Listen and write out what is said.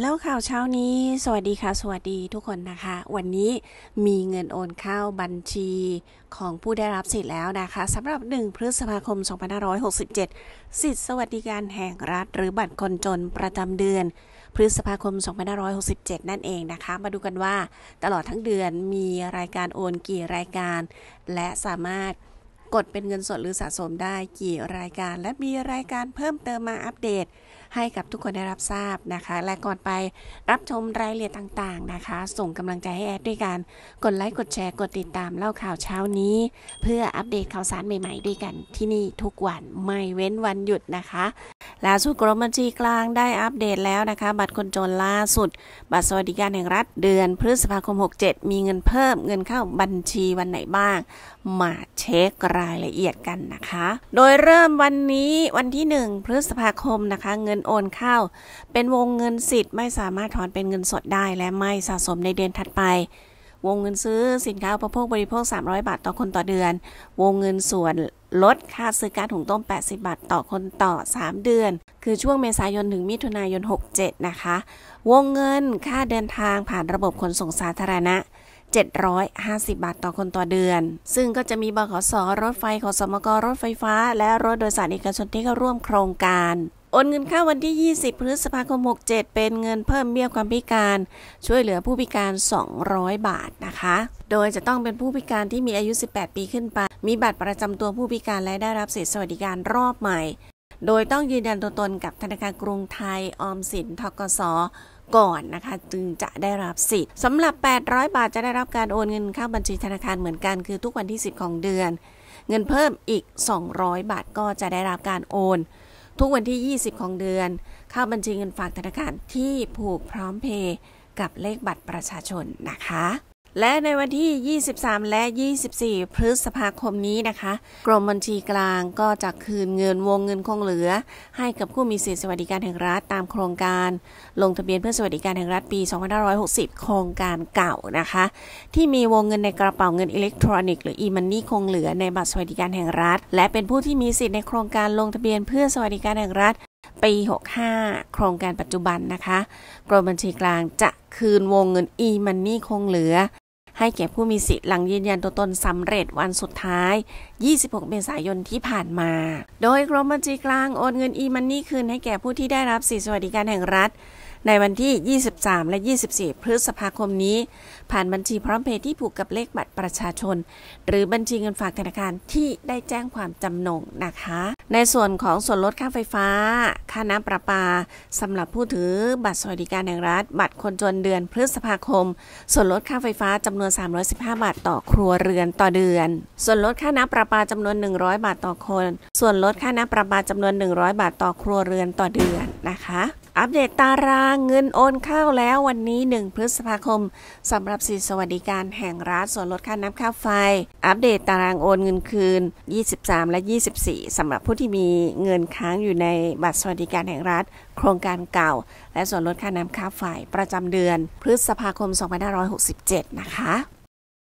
แล้วข่าวเช้านี้ สวัสดีค่ะ สวัสดีทุกคนนะคะ วันนี้มีเงินโอนเข้าบัญชีของผู้ได้รับสิทธิ์แล้วนะคะสำหรับ 1 พฤษภาคม 2567 สิทธิสวัสดิการแห่งรัฐ หรือบัตรคนจนประจำเดือน พฤษภาคม 2567 นั่นเองนะคะ มาดูกันว่าตลอดทั้งเดือนมีรายการโอนกี่รายการ และสามารถกดเป็นเงินสดหรือสะสมได้กี่รายการและมีรายการเพิ่มเติมมาอัปเดตให้กับทุกคนได้รับทราบนะคะ และก่อนไปรับชมรายละเอียดต่างๆนะคะ ส่งกำลังใจให้แอดด้วยการกดไลค์ กดแชร์ กดติดตามเล่าข่าวเช้านี้ เพื่ออัปเดตข่าวสารใหม่ๆด้วยกันที่นี่ทุกวันไม่เว้นวันหยุดนะคะล่าสุดกรมบัญชีกลางได้อัปเดตแล้วนะคะ บัตรคนจนล่าสุด บัตรสวัสดิการแห่งรัฐเดือน พฤษภาคม 67 มีเงินเพิ่มเงินเข้าบัญชีวันไหนบ้าง มาเช็ครายละเอียดกันนะคะ โดยเริ่มวันนี้วันที่ 1 พฤษภาคมนะคะเงินโอนเข้า เป็นวงเงินสิทธิ์ ไม่สามารถถอนเป็นเงินสดได้และไม่สะสมในเดือนถัดไป วงเงินซื้อสินค้าอุปโภคบริโภค 300บาทต่อคนต่อเดือน วงเงินส่วนลดค่าซื้อก๊าซหุงต้ม 80 บาทต่อคนต่อ 3 เดือน คือช่วงเมษายนถึงมิถุนายน 67 นะคะ วงเงินค่าเดินทางผ่านระบบขนส่งสาธารณะ 750 บาทต่อคนต่อเดือน ซึ่งก็จะมีบขส รถไฟขสมก รถไฟฟ้า และรถโดยสารเอกชนที่เข้าร่วมโครงการโอนเงินเข้าวันที่ 20 พฤษภาคม 67 เป็นเงินเพิ่มเบี้ยความพิการ ช่วยเหลือผู้พิการ 200 บาทนะคะ โดยจะต้องเป็นผู้พิการที่มีอายุ 18 ปีขึ้นไป มีบัตรประจำตัวผู้พิการและได้รับสิทธิสวัสดิการรอบใหม่ โดยต้องยืนยันตัวตนกับธนาคารกรุงไทย ออมสินทกสก่อนนะคะจึงจะได้รับสิทธิ์สำหรับ 800 บาทจะได้รับการโอนเงินเข้าบัญชีธนาคารเหมือนกันคือทุกวันที่ 10 ของเดือน เงินเพิ่มอีก 200 บาทก็จะได้รับการโอนทุกวันที่ 20 ของเดือน เข้าบัญชีเงินฝากธนาคารที่ผูกพร้อมเพย์กับเลขบัตรประชาชนนะคะและในวันที่ 23 และ 24 พฤษภาคมนี้นะคะ กรมบัญชีกลางก็จะคืนเงินวงเงินคงเหลือ ให้กับผู้มีสิทธิสวัสดิการแห่งรัฐ ตามโครงการลงทะเบียนเพื่อสวัสดิการแห่งรัฐปี2560 โครงการเก่านะคะ ที่มีวงเงินในกระเป๋าเงินอิเล็กทรอนิกส์หรืออีมันนี่คงเหลือในบัตรสวัสดิการแห่งรัฐ และเป็นผู้ที่มีสิทธิในโครงการลงทะเบียนเพื่อสวัสดิการแห่งรัฐปี65โครงการปัจจุบันนะคะ กรมบัญชีกลางจะคืนวงเงินอีมันนี่คงเหลือให้แก่ผู้มีสิทธิ์หลังยืนยันตัวตนสำเร็จวันสุดท้าย 26 เมษายนที่ผ่านมา โดยกรมบัญชีกลางโอนเงินอีมันนี่คืนให้แก่ผู้ที่ได้รับสิทธิสวัสดิการแห่งรัฐในวันที่ 23 และ 24 พฤษภาคมนี้ผ่านบัญชีพร้อมเพย์ที่ผูกกับเลขบัตรประชาชน หรือบัญชีเงินฝากธนาคารที่ได้แจ้งความจำนงนะคะ ในส่วนของส่วนลดค่าไฟฟ้า ค่าน้ำประปาสำหรับผู้ถือบัตรสวัสดิการแห่งรัฐ บัตรคนจนเดือนพฤษภาคม ส่วนลดค่าไฟฟ้าจำนวน 315 บาท ต่อครัวเรือนต่อเดือน ส่วนลดค่าน้ำประปาจำนวน 100 บาทต่อคน ส่วนลดค่าน้ำประปาจำนวน 100 บาทต่อครัวเรือนต่อเดือนนะคะ อัปเดตตารางเงินโอนเข้าแล้ววันนี้ 1 พฤษภาคมสำหรับสิทธิสวัสดิการแห่งรัฐ ส่วนลดค่าน้ำค่าไฟ อัปเดตตารางโอนเงินคืน 23 และ 24สำหรับผู้ที่มีเงินค้างอยู่ในบัตรสวัสดิการแห่งรัฐ โครงการเก่า และส่วนลดค่าน้ำค่าไฟประจำเดือน พฤษภาคม 2567 นะคะ